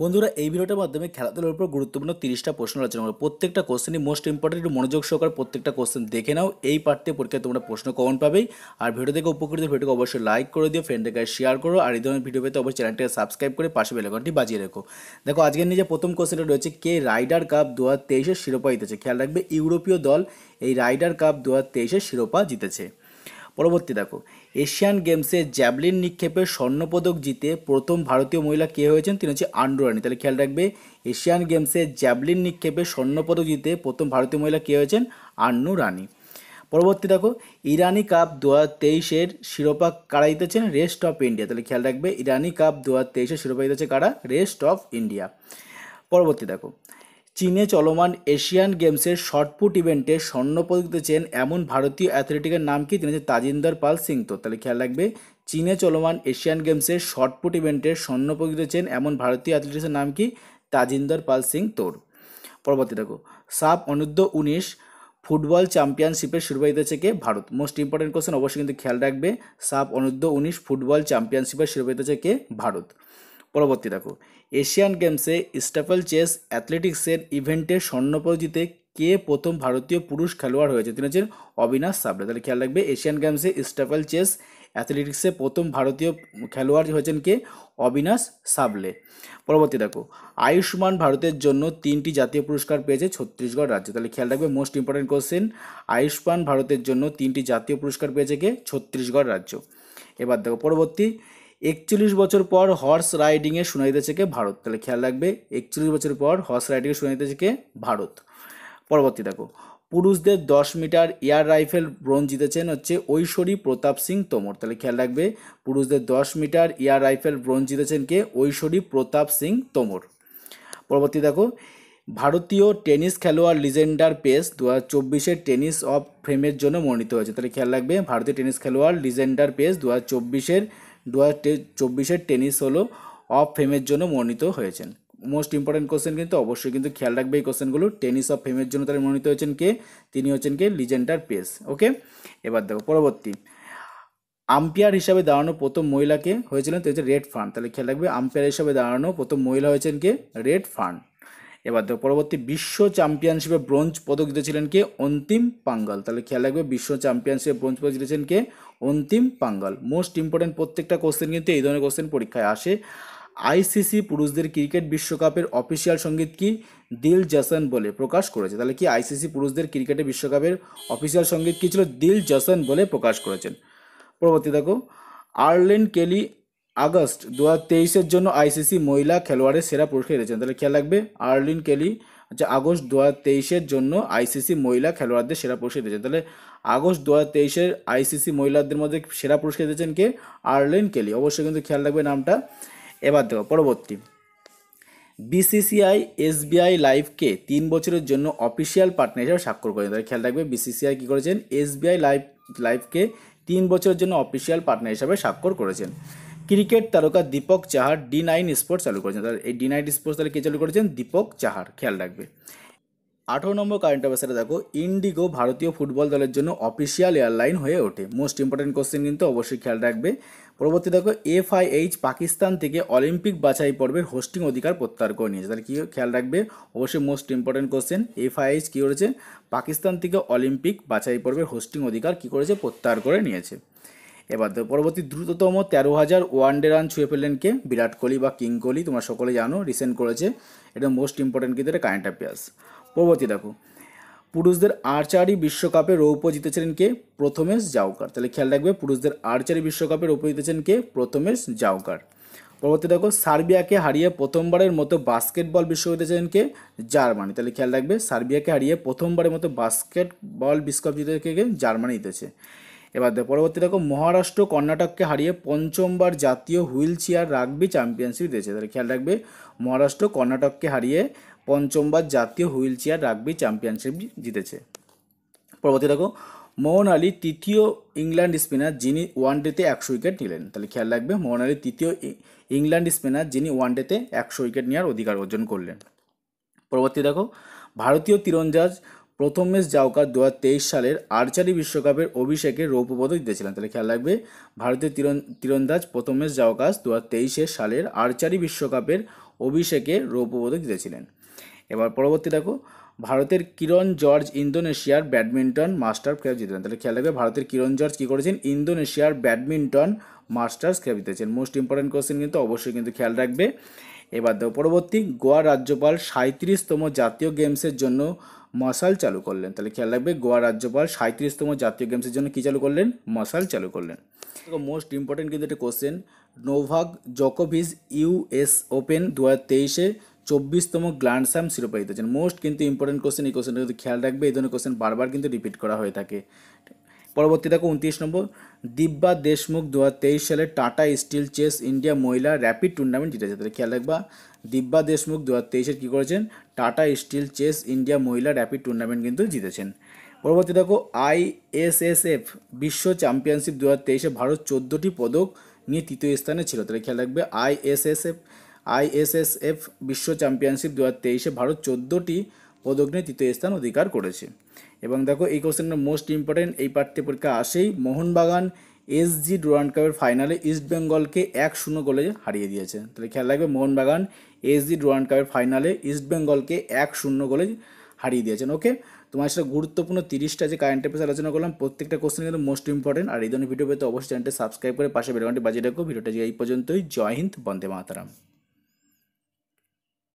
বন্ধুরা এই ভিডিওটার মাধ্যমে খেলাধুলার উপর গুরুত্বপূর্ণ তিরিশটা প্রশ্ন আলোচনা করো প্রত্যেকটা কোশ্চেনই মোস্ট ইম্পর্টেন্ট একটু মনোযোগ সহকার প্রত্যেকটা কোশ্চেন দেখে নাও এই পার্টতে পরীক্ষায় তোমরা প্রশ্ন কমন পাবেই আর ভিডিও থেকে উপকৃত ভিডিওকে অবশ্যই লাইক করে দিও ফ্রেন্ডের কাছে শেয়ার করো আর এই ধরনের ভিডিও পেতে অবশ্যই চ্যানেলটিকে সাবস্ক্রাইব করে পাশে বেলেকনটি বাজিয়ে রেখো দেখো আজকের নিজের প্রথম কোশ্চেনটা রয়েছে কে রাইডার কাপ দু হাজার তেইশের শিরোপা জিতেছে খেয়াল রাখবে ইউরোপীয় দল এই রাইডার কাপ দু হাজার তেইশের শিরোপা জিতেছে পরবর্তী দেখো এশিয়ান গেমসে জ্যাভলিন নিক্ষেপে স্বর্ণপদক জিতে প্রথম ভারতীয় মহিলা কে হয়েছেন তিনি হচ্ছে আন্ডুরানি তাহলে খেয়াল রাখবে এশিয়ান গেমসে জ্যাভলিন নিক্ষেপে স্বর্ণপদক জিতে প্রথম ভারতীয় মহিলা কে হয়েছেন আন্নু রানী পরবর্তী দেখো ইরানি কাপ দু হাজার শিরোপা কারা জিতেছেন রেস্ট অফ ইন্ডিয়া তাহলে খেয়াল রাখবে ইরানি কাপ দু হাজার শিরোপা জিতেছে কারা রেস্ট অফ ইন্ডিয়া পরবর্তী দেখো চীনে চলমান এশিয়ান গেমসের শর্টপুট ইভেন্টে স্বর্ণপদক জিতেছেন এমন ভারতীয় অ্যাথলেটিকের নাম কি তিনি হচ্ছে পাল সিং তো তাহলে খেয়াল রাখবে চীনে চলমান এশিয়ান গেমসের শর্টপুট ইভেন্টে স্বর্ণপদক জিতেছেন এমন ভারতীয় অ্যাথলেটিক্সের নাম কি তাজিন্দর পাল সিং তোর পরবর্তী দেখো সাপ অনূর্ধ্ব উনিশ ফুটবল চ্যাম্পিয়নশিপের শুরু হয়েছে কে ভারত মোস্ট ইম্পর্টেন্ট কোশ্চেন অবশ্যই কিন্তু খেয়াল রাখবে সাপ অনূর্ধ্ব উনিশ ফুটবল চ্যাম্পিয়নশিপের শুরু হয়েছে কে ভারত পরবর্তী দেখো এশিয়ান গেমসে স্টাফেল চেস অ্যাথলেটিক্সের ইভেন্টে স্বর্ণপরাজিতে কে প্রথম ভারতীয় পুরুষ খেলোয়াড় হয়েছে তিনি হচ্ছেন অবিনাশ সাবরে তাহলে খেয়াল রাখবে এশিয়ান গেমসে স্টাফেল চেস অ্যাথলেটিক্সে প্রথম ভারতীয় খেলোয়াড় হয়েছেন কে অবিনাশ সাবলে পরবর্তী দেখো আয়ুষ্মান ভারতের জন্য তিনটি জাতীয় পুরস্কার পেয়েছে ছত্তিশগড় রাজ্য তাহলে খেয়াল রাখবে মোস্ট ইম্পর্টেন্ট কোশ্চেন আয়ুষ্মান ভারতের জন্য তিনটি জাতীয় পুরস্কার পেয়েছে কে ছত্তিশগড় রাজ্য এবার দেখো পরবর্তী একচল্লিশ বছর পর হর্স রাইডিংয়ে শোনা দিতেছে কে ভারত তাহলে খেয়াল রাখবে একচল্লিশ বছর পর হর্স রাইডিংয়ে শোনা দিতেছে ভারত পরবর্তী দেখো পুরুষদের দশ মিটার এয়ার রাইফেল ব্রোঞ্জ জিতেছেন হচ্ছে ঐশ্বরী প্রতাপ সিং তোমর তাহলে খেয়াল রাখবে পুরুষদের দশ মিটার এয়ার রাইফেল ব্রোঞ্জ জিতেছেন কে ঐশ্বরী প্রতাপ সিং তোমর পরবর্তী দেখো ভারতীয় টেনিস খেলোয়াড় লিজেন্ডার পেস দু হাজার চব্বিশের টেনিস অফ ফ্রেমের জন্য মনোনীত হয়েছে তাহলে খেয়াল রাখবে ভারতীয় টেনিস খেলোয়াড় লিজেন্ডার পেস দু হাজার চব্বিশের দু হাজার টেনিস হলো অফ ফেমের জন্য মনোনীত হয়েছেন মোস্ট ইম্পর্টেন্ট কোশ্চেন কিন্তু অবশ্যই কিন্তু খেয়াল রাখবে এই কোশ্চেনগুলো টেনিস অফ ফেমের জন্য তারা মনোনীত হয়েছেন কে তিনি হচ্ছেন কে লিজেন্ডার পেস ওকে এবার দেখো পরবর্তী আম্পায়ার হিসাবে দাঁড়ানো প্রথম মহিলাকে হয়েছিলেন তো হচ্ছে রেড ফান্ড তাহলে খেয়াল রাখবে আম্পায়ার হিসাবে দাঁড়ানো প্রথম মহিলা হয়েছেন কে রেড ফান্ড এবার তো পরবর্তী বিশ্ব চ্যাম্পিয়নশিপে ব্রোঞ্জ পদক জিতেছিলেন কে অন্তিম পাঙ্গাল তাহলে খেয়াল রাখবে বিশ্ব চ্যাম্পিয়নশিপে ব্রোঞ্জ পদক জিতেছেন কে অন্তিম পাঙ্গাল মোস্ট ইম্পর্টেন্ট প্রত্যেকটা কোশ্চেন কিন্তু এই ধরনের কোশ্চেন পরীক্ষায় আসে আইসিসি পুরুষদের ক্রিকেট বিশ্বকাপের অফিসিয়াল সঙ্গীত কি দিল জসন বলে প্রকাশ করেছে তাহলে কি আইসিসি পুরুষদের ক্রিকেটে বিশ্বকাপের অফিসিয়াল সঙ্গীত কী ছিল দিল জসন বলে প্রকাশ করেছেন পরবর্তী দেখো আর্লেন কেলি আগস্ট দু হাজার তেইশের জন্য আইসিসি মহিলা খেলোয়াড়ের সেরা পুরস্কার এনেছেন তাহলে খেয়াল রাখবে আর্লিন কেলি আচ্ছা আগস্ট দু হাজার তেইশের জন্য আইসিসি মহিলা খেলোয়াড়দের সেরা পুরস্কার দিয়েছেন তাহলে আগস্ট দু হাজার তেইশের আইসিসি মহিলাদের মধ্যে সেরা পুরস্কার দিয়েছেন কে আর্লিন কেলি অবশ্যই কিন্তু খেয়াল রাখবে নামটা এবার দেখো পরবর্তী বিসিসিআই এসবিআই লাইভকে তিন বছরের জন্য অফিসিয়াল পার্টনার হিসেবে স্বাক্ষর করেছেন তাহলে খেয়াল রাখবে বিসিসিআই কী করেছেন এসবিআই লাইভ লাইভকে তিন বছরের জন্য অফিসিয়াল পার্টনার হিসাবে স্বাক্ষর করেছেন ক্রিকেট তারকা Deepak Chahar D nine sports চালু করেছেন তাহলে এই ডি নাইন স্পোর্টস তাহলে কে চালু করেছেন দীপক চাহার খেয়াল রাখবে আঠারো নম্বর কারেন্ট অ্যাফেয়ার্সে দেখো ইন্ডিগো ভারতীয় ফুটবল দলের জন্য অফিসিয়াল এয়ারলাইন হয়ে ওঠে মোস্ট ইম্পর্টেন্ট কোশ্চেন কিন্তু অবশ্যই খেয়াল রাখবে পরবর্তী দেখো এফআইএইচ পাকিস্তান থেকে অলিম্পিক বাছাই পর্বের হোস্টিং অধিকার প্রত্যাহার করে নিয়েছে তাহলে কী খেয়াল রাখবে অবশ্যই মোস্ট ইম্পর্টেন্ট কোশ্চেন এফআইএইচ কী করেছে পাকিস্তান থেকে অলিম্পিক বাছাই পর্বের হোস্টিং অধিকার কী করেছে প্রত্যাহার করে নিয়েছে এবার পরবর্তী দ্রুততম তেরো হাজার ওয়ান ডে রান ছুঁয়ে ফেললেন কে বিরাট কোহলি বা কিং কোহলি তোমরা সকলে জানো রিসেন্ট করেছে এটা মোস্ট ইম্পর্টেন্ট কিন্তু এটা কারেন্ট অ্যাফেয়ার্স পরবর্তী দেখো পুরুষদের আর্চারি বিশ্বকাপে রৌপ্য জিতেছিলেন কে প্রথমেশ জাওকার তাহলে খেয়াল রাখবে পুরুষদের আর্চারি বিশ্বকাপে রৌপ্য জিতেছেন কে প্রথমেশ জাওকার পরবর্তী দেখো সার্বিয়াকে হারিয়ে প্রথমবারের মতো বাস্কেটবল বিশ্ব জিতেছেন কে জার্মানি তাহলে খেয়াল রাখবে সার্বিয়াকে হারিয়ে প্রথমবারের মতো বাস্কেটবল বিশ্বকাপ জিতেছে কে জার্মানি জিতেছে এবার পরবর্তী দেখো মহারাষ্ট্র কর্ণাটককে হারিয়ে পঞ্চমবার জাতীয় হুইল চেয়ার রাগবি চ্যাম্পিয়নশিপ দিয়েছে তাহলে খেয়াল রাখবে মহারাষ্ট্র কর্ণাটককে হারিয়ে পঞ্চমবার জাতীয় হুইল চেয়ার রাগবি চ্যাম্পিয়নশিপ জিতেছে পরবর্তী দেখো মোহন আলী তৃতীয় ইংল্যান্ড স্পিনার যিনি ওয়ানডেতে একশো উইকেট নিলেন তাহলে খেয়াল রাখবে মোহন আলী তৃতীয় ইংল্যান্ড স্পিনার যিনি ওয়ানডেতে একশো উইকেট নেওয়ার অধিকার অর্জন করলেন পরবর্তী দেখো ভারতীয় তীরন্দাজ প্রথম ম্যাচ জাওকার দু সালের আর্চারি বিশ্বকাপের অভিষেকে রৌপ্য পদক জিতেছিলেন তাহলে খেয়াল রাখবে ভারতীয় তীরন তীরন্দাজ প্রথম ম্যাচ জাওকাস দু সালের আর্চারি বিশ্বকাপের অভিষেকে রৌপ্য পদক জিতেছিলেন এবার পরবর্তী দেখো ভারতের কিরণ জর্জ ইন্দোনেশিয়ার ব্যাডমিন্টন মাস্টার ক্লাব জিতেছেন তাহলে খেয়াল রাখবে ভারতের কিরণ জর্জ কী করেছেন ইন্দোনেশিয়ার ব্যাডমিন্টন মাস্টার্স ক্লাব জিতেছেন মোস্ট ইম্পর্টেন্ট কোশ্চেন কিন্তু অবশ্যই কিন্তু খেয়াল রাখবে এবার দেব পরবর্তী গোয়ার রাজ্যপাল সাঁত্রিশতম জাতীয় গেমসের জন্য মশাল চালু করলেন তাহলে খেয়াল রাখবে গোয়া রাজ্যপাল সাঁত্রিশতম জাতীয় গেমসের জন্য কী চালু করলেন মশাল চালু করলেন মোস্ট ইম্পর্টেন্ট কিন্তু একটা কোশ্চেন নোভাক জকোভিজ ইউএস ওপেন দু হাজার তেইশে চব্বিশতম গ্ল্যান্ড স্যাম শিরোপা জিতেছেন মোস্ট কিন্তু ইম্পর্টেন্ট কোশ্চেন এই কোশ্চেনটা কিন্তু খেয়াল রাখবে এই ধরনের কোশ্চেন বারবার কিন্তু রিপিট করা হয়ে থাকে পরবর্তী দেখো উনত্রিশ নম্বর দিব্যা দেশমুখ দু সালে টাটা স্টিল চেস ইন্ডিয়া মহিলা র্যাপিড টুর্নামেন্ট জিতেছে তাহলে খেয়াল রাখবা দিব্যা দেশমুখ দু হাজার তেইশের কী করেছেন টাটা স্টিল চেস ইন্ডিয়া মহিলা র্যাপিড টুর্নামেন্ট কিন্তু জিতেছেন পরবর্তী দেখো আইএসএসএফ বিশ্ব চ্যাম্পিয়নশিপ দু হাজার তেইশে ভারত চোদ্দোটি পদক নিয়ে তৃতীয় স্থানে ছিল তাহলে খেয়াল রাখবে আইএসএসএফ আইএসএসএফ বিশ্ব চ্যাম্পিয়নশিপ দু হাজার তেইশে ভারত চোদ্দোটি পদক নিয়ে তৃতীয় স্থান অধিকার করেছে এবং দেখো এই কোশ্চেনটা মোস্ট ইম্পর্টেন্ট এই পাঠ্য পরীক্ষা আসেই মোহনবাগান এস জি ডোরান্ড কাপের ফাইনালে ইস্ট বেঙ্গলকে এক শূন্য গোলে হারিয়ে দিয়েছে তাহলে খেয়াল রাখবে মোহনবাগান এস জি ডোরান্ড কাপের ফাইনালে ইস্ট বেঙ্গলকে এক শূন্য গোলে হারিয়ে দিয়েছেন ওকে তোমার সাথে গুরুত্বপূর্ণ তিরিশটা যে কারেন্ট অ্যাফেয়ার্স আলোচনা করলাম প্রত্যেকটা কোশ্চেন কিন্তু মোস্ট ইম্পর্টেন্ট আর এই ধরনের ভিডিও পেতে অবশ্যই চ্যানেলটি সাবস্ক্রাইব করে পাশে বেলঘন্টি বাজিয়ে রাখো ভিডিওটা এই পর্যন্তই জয় হিন্দ বন্দে মাতারাম